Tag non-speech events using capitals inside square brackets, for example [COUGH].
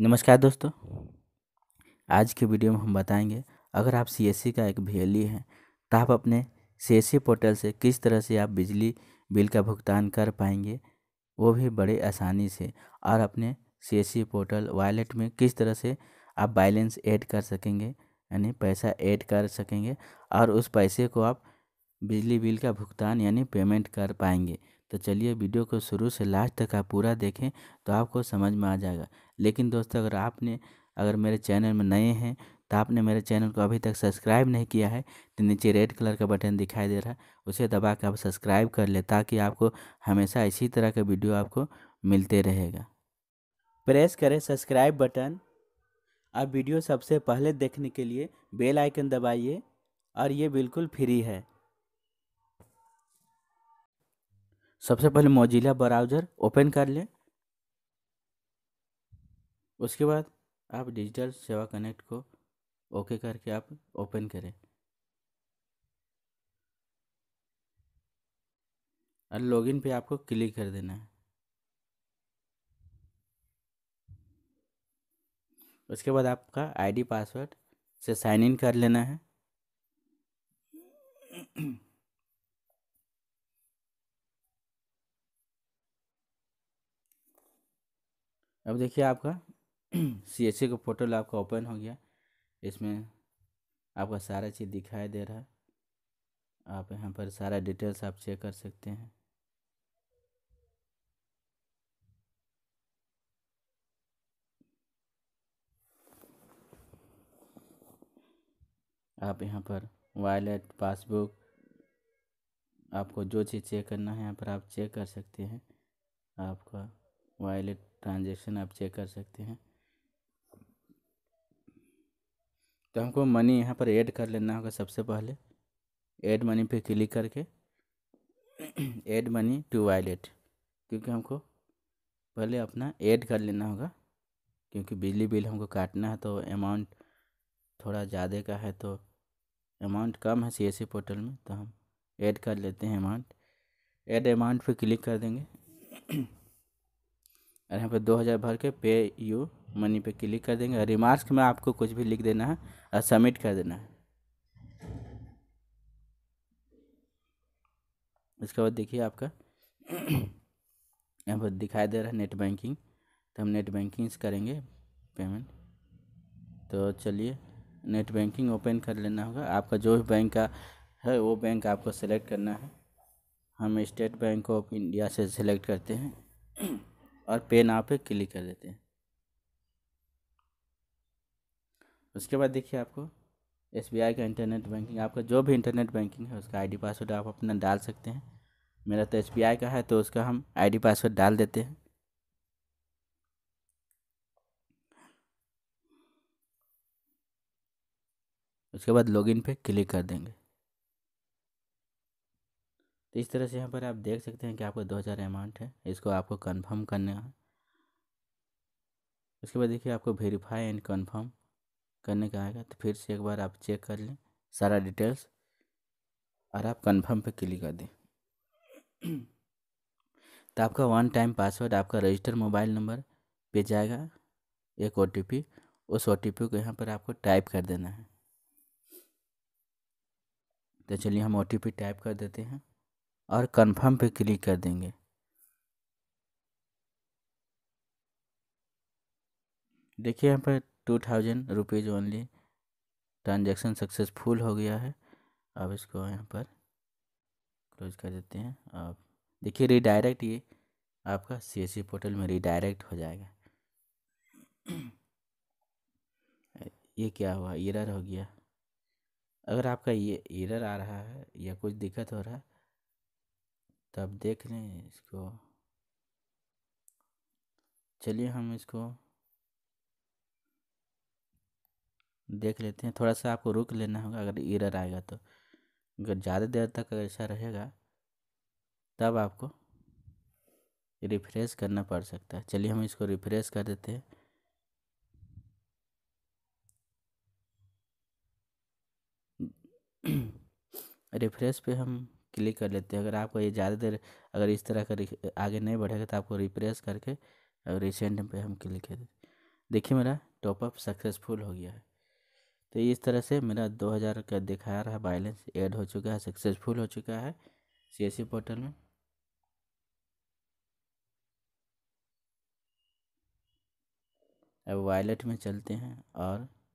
नमस्कार दोस्तों आज के वीडियो में हम बताएंगे अगर आप सी e का एक वी हैं तो आप अपने सी e पोर्टल से किस तरह से आप बिजली बिल का भुगतान कर पाएंगे वो भी बड़े आसानी से और अपने सी e पोर्टल वॉलेट में किस तरह से आप बैलेंस ऐड कर सकेंगे यानी पैसा ऐड कर सकेंगे और उस पैसे को आप बिजली बिल का भुगतान यानी पेमेंट कर पाएंगे तो चलिए वीडियो को शुरू से लास्ट तक आप पूरा देखें तो आपको समझ में आ जाएगा लेकिन दोस्तों अगर आपने अगर मेरे चैनल में नए हैं तो आपने मेरे चैनल को अभी तक सब्सक्राइब नहीं किया है तो नीचे रेड कलर का बटन दिखाई दे रहा है उसे दबा के आप सब्सक्राइब कर ले ताकि आपको हमेशा इसी तरह का वीडियो आपको मिलते रहेगा प्रेस करें सब्सक्राइब बटन अब वीडियो सबसे पहले देखने के लिए बेल आइकन दबाइए और ये बिल्कुल फ्री है सबसे पहले मोजिला ब्राउज़र ओपन कर लें उसके बाद आप डिजिटल सेवा कनेक्ट को ओके करके आप ओपन करें और लॉगिन पे आपको क्लिक कर देना है उसके बाद आपका आईडी पासवर्ड से साइन इन कर लेना है अब देखिए आपका सी [CLEARS THROAT] एच का पोर्टल आपका ओपन हो गया इसमें आपका सारा चीज़ दिखाई दे रहा है आप यहाँ पर सारा डिटेल्स आप चेक कर सकते हैं आप यहाँ पर वॉलेट पासबुक आपको जो चीज़ चेक करना है यहाँ पर आप चेक कर सकते हैं आपका वॉलेट ट्रांजेक्शन आप चेक कर सकते हैं तो हमको मनी यहाँ पर ऐड कर लेना होगा सबसे पहले ऐड मनी पे क्लिक करके [CLEARS THROAT] ऐड मनी टू वॉलेट क्योंकि हमको पहले अपना ऐड कर लेना होगा क्योंकि बिजली बिल हमको काटना है तो अमाउंट थोड़ा ज़्यादा का है तो अमाउंट कम है सी पोर्टल में तो हम ऐड कर लेते हैं अमाउंट ऐड अमाउंट पे क्लिक कर देंगे [CLEARS THROAT] और यहाँ पे दो हज़ार भर के पे यू मनी पे क्लिक कर देंगे और में आपको कुछ भी लिख देना है और सबमिट कर देना है इसके बाद देखिए आपका यहाँ पर दिखाई दे रहा है नेट बैंकिंग तो हम नेट बैंकिंग से करेंगे पेमेंट तो चलिए नेट बैंकिंग ओपन कर लेना होगा आपका जो भी बैंक का है वो बैंक आपको सेलेक्ट करना है हम स्टेट बैंक ऑफ इंडिया से सेलेक्ट करते हैं और पेन आप क्लिक कर देते हैं उसके बाद देखिए आपको एस का इंटरनेट बैंकिंग आपका जो भी इंटरनेट बैंकिंग है उसका आईडी पासवर्ड आप अपना डाल सकते हैं मेरा तो एस का है तो उसका हम आईडी पासवर्ड डाल देते हैं उसके बाद लॉगिन पे क्लिक कर देंगे तो इस तरह से यहाँ पर आप देख सकते हैं कि आपका दो हज़ार अमाउंट है इसको आपको कन्फर्म करना है उसके बाद देखिए आपको वेरीफाई एंड कन्फर्म करने का आएगा तो फिर से एक बार आप चेक कर लें सारा डिटेल्स और आप कन्फर्म पर क्लिक कर दें तो आपका वन टाइम पासवर्ड आपका रजिस्टर मोबाइल नंबर पे जाएगा एक ओ उस ओ को यहाँ पर आपको टाइप कर देना है तो चलिए हम ओ टाइप कर देते हैं और कन्फर्म पे क्लिक कर देंगे देखिए यहाँ पर two thousand rupees only transaction successful हो गया है अब इसको यहाँ पर क्लोज कर देते हैं अब देखिए रिडायरेक्ट ये आपका सी पोर्टल में रिडायरेक्ट हो जाएगा [CLEARS THROAT] ये क्या हुआ एरर हो गया अगर आपका ये एरर आ रहा है या कुछ दिक्कत हो रहा है तब तो देख लें इसको चलिए हम इसको देख लेते हैं थोड़ा सा आपको रुक लेना होगा अगर ईरर आएगा तो अगर ज़्यादा देर तक ऐसा रहेगा तब आपको रिफ्रेश करना पड़ सकता है चलिए हम इसको रिफ्रेश कर देते हैं रिफ्रेश [CLEARS THROAT] पे हम क्लिक कर लेते हैं अगर आपको ये ज़्यादा देर अगर इस तरह का आगे नहीं बढ़ेगा तो आपको रिप्रेस करके और रिसेंट पे हम क्लिक कर देखिए मेरा टॉपअप सक्सेसफुल हो गया है तो इस तरह से मेरा 2000 का दिखाया रहा बैलेंस ऐड हो चुका है सक्सेसफुल हो चुका है सी पोर्टल में अब वॉलेट में चलते हैं और